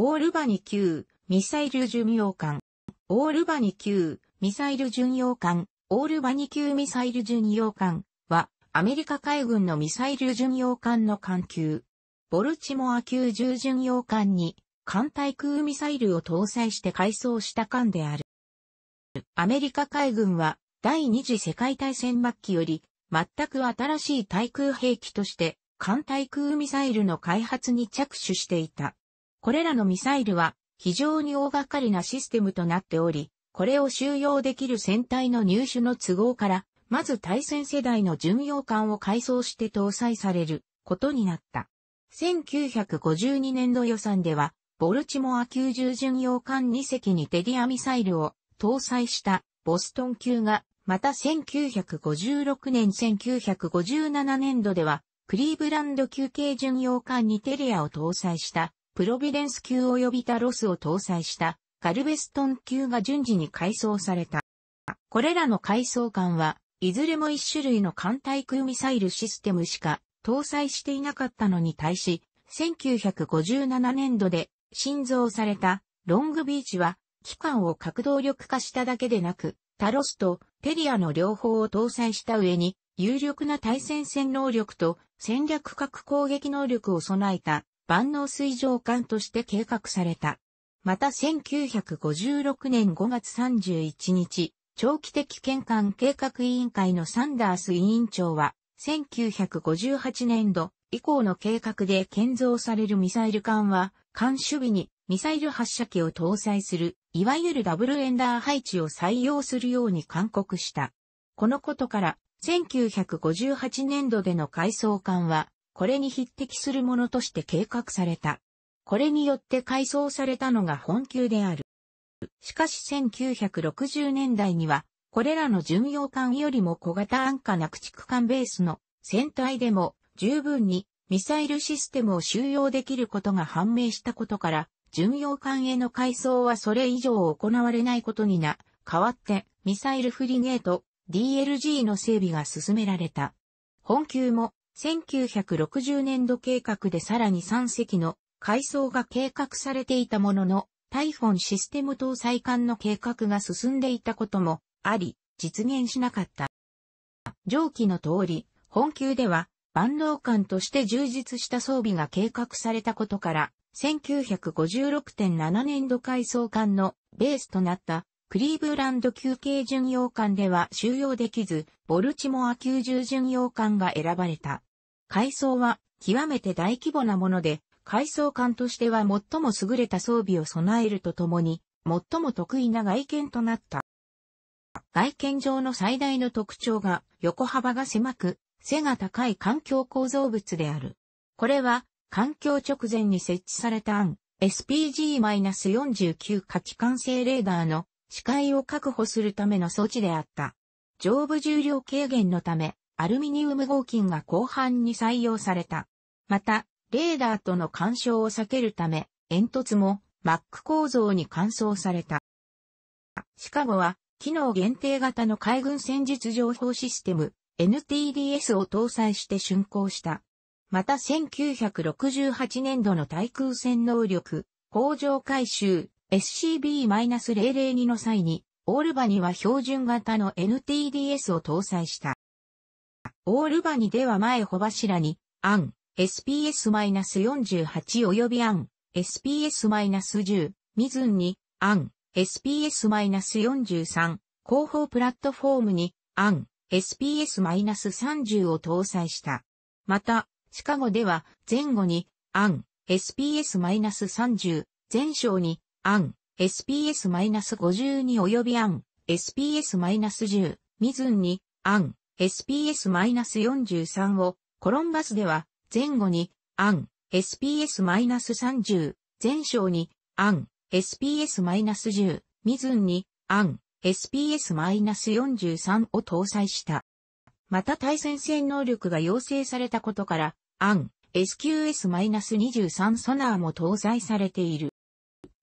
オールバニ級、ミサイル巡洋艦。オールバニ級、ミサイル巡洋艦。オールバニ級ミサイル巡洋艦は、アメリカ海軍のミサイル巡洋艦の艦級。ボルチモア級重巡洋艦に、艦対空ミサイルを搭載して改装した艦である。アメリカ海軍は、第二次世界大戦末期より、全く新しい対空兵器として、艦対空ミサイルの開発に着手していた。これらのミサイルは非常に大掛かりなシステムとなっており、これを収容できる戦隊の入手の都合から、まず対戦世代の巡洋艦を改装して搭載されることになった。1952年度予算では、ボルチモア90巡洋艦2隻にテディアミサイルを搭載したボストン級が、また1956年1957年度では、クリーブランド級系巡洋艦にテリアを搭載したプロビデンス級及びタロスを搭載したガルベストン級が順次に改装された。これらの改装艦は、いずれも一種類の艦対空ミサイルシステムしか搭載していなかったのに対し、1957年度で新造されたロングビーチは、機関を核動力化しただけでなく、タロスとテリアの両方を搭載した上に、有力な対戦戦能力と戦略核攻撃能力を備えた万能水上艦として計画された。また1956年5月31日、長期的見艦計画委員会のサンダース委員長は、1958年度以降の計画で建造されるミサイル艦は、艦守備にミサイル発射機を搭載する、いわゆるダブルエンダー配置を採用するように勧告した。このことから、1958年度での改装艦は、これに匹敵するものとして計画された。これによって改装されたのが本級である。しかし1960年代には、これらの巡洋艦よりも小型安価な駆逐艦ベースの船体でも十分にミサイルシステムを収容できることが判明したことから、巡洋艦への改装はそれ以上行われないことにな、代わってミサイルフリゲート DLG の整備が進められた。本級も1960年度計画でさらに3隻の改装が計画されていたものの、タイフォンシステム搭載艦の計画が進んでいたこともあり、実現しなかった。上記の通り、本級では万能艦として充実した装備が計画されたことから、1956.7年度改装艦のベースとなったクリーブランド級憩巡洋艦では収容できず、ボルチモア級重巡洋艦が選ばれた。改装は極めて大規模なもので、改装艦としては最も優れた装備を備えるとともに、最も得意な外見となった。外見上の最大の特徴が横幅が狭く、背が高い環境構造物である。これは、環境直前に設置された案、SPG-49 価値管制レーダーの視界を確保するための措置であった。上部重量軽減のため、アルミニウム合金が後半に採用された。また、レーダーとの干渉を避けるため、煙突もマック構造に換装された。シカゴは、機能限定型の海軍戦術情報システム NTDS を搭載して竣工した。また1968年度の対空戦能力工場改修 SCB-002 の際に、オールバニは標準型の NTDS を搭載した。オールバニでは前穂柱に、アン、SPS-48 及びアン、SPS-10、ミズンに、アン、SPS-43、後方プラットフォームに、アン、SPS-30 を搭載した。また、シカゴでは前後に、アン、SPS-30、前章に、アン、SPS-52 及びアン、SPS-10、ミズンに、アン、SPS-43 をコロンバスでは前後にアン SPS-30 前章にアン SPS-10 ミズンにアン SPS-43 を搭載した。また対戦戦能力が要請されたことからアン SQS-23 ソナーも搭載されている。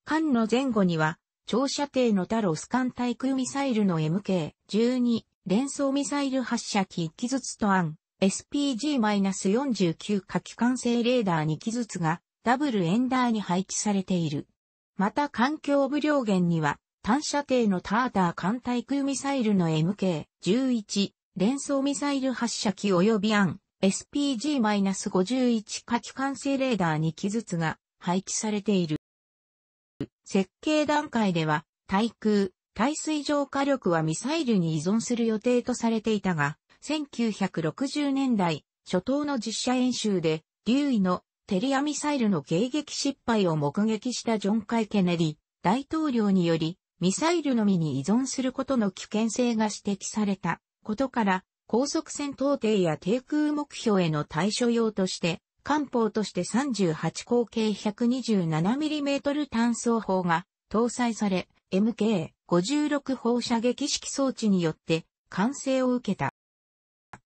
艦の前後には長射程のタロス艦対空ミサイルの MK12 連装ミサイル発射機1機ずつと案、SPG-49 火器管制レーダー2機ずつがダブルエンダーに配置されている。また環境部良源には単射程のターター艦対空ミサイルの MK11 連装ミサイル発射機及び案 SPG-51 火器管制レーダー2機ずつが配置されている。設計段階では対空、対水上火力はミサイルに依存する予定とされていたが、1960年代初頭の実写演習で、留意のテリアミサイルの迎撃失敗を目撃したジョン・カイ・ケネディ大統領により、ミサイルのみに依存することの危険性が指摘されたことから、高速戦闘艇や低空目標への対処用として、艦砲として38口径 127mm 単装砲が搭載され、MK 56放射撃式装置によって完成を受けた。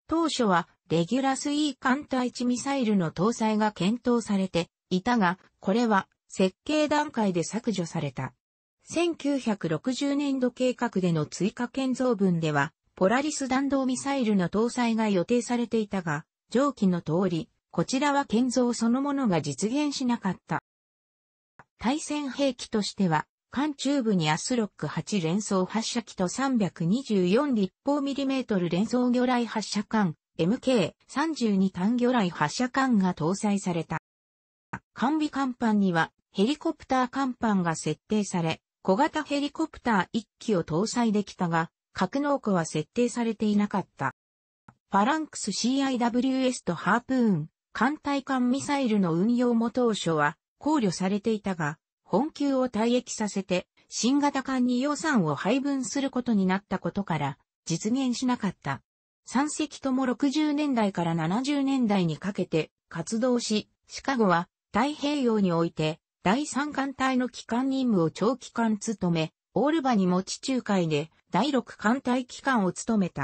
当初はレギュラス E 艦対地ミサイルの搭載が検討されていたが、これは設計段階で削除された。1960年度計画での追加建造分では、ポラリス弾道ミサイルの搭載が予定されていたが、上記の通り、こちらは建造そのものが実現しなかった。対戦兵器としては、艦中部にアスロック8連装発射機と324立方ミリメートル連装魚雷発射艦 MK32 単魚雷発射艦が搭載された。艦備艦板にはヘリコプター艦板が設定され、小型ヘリコプター1機を搭載できたが、格納庫は設定されていなかった。ファランクス CIWS とハープーン、艦隊艦ミサイルの運用も当初は考慮されていたが、本級を退役させて、新型艦に予算を配分することになったことから、実現しなかった。三隻とも60年代から70年代にかけて活動し、シカゴは太平洋において第三艦隊の機関任務を長期間務め、オールバにも地中海で第六艦隊機関を務めた。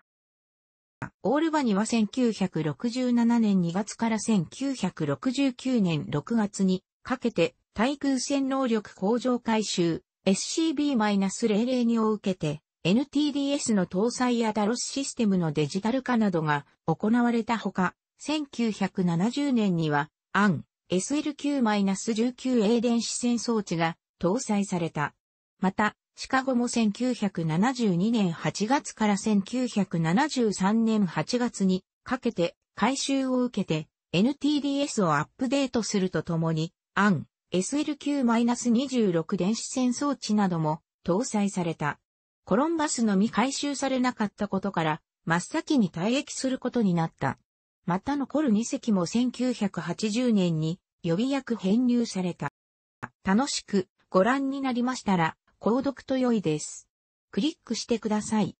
オールバには1967年2月から1969年6月にかけて対空戦能力向上改修 SCB-00 を受けて NTDS の搭載やダロスシステムのデジタル化などが行われたほか、1970年には、アン SLQ-19A 電子戦装置が搭載された。また、シカゴも1972年8月から1973年8月にかけて改修を受けて NTDS をアップデートするとともに、アン SLQ-26 電子戦装置なども搭載された。コロンバスのみ回収されなかったことから、真っ先に退役することになった。また残る2隻も1980年に予備役編入された。楽しくご覧になりましたら、購読と良いです。クリックしてください。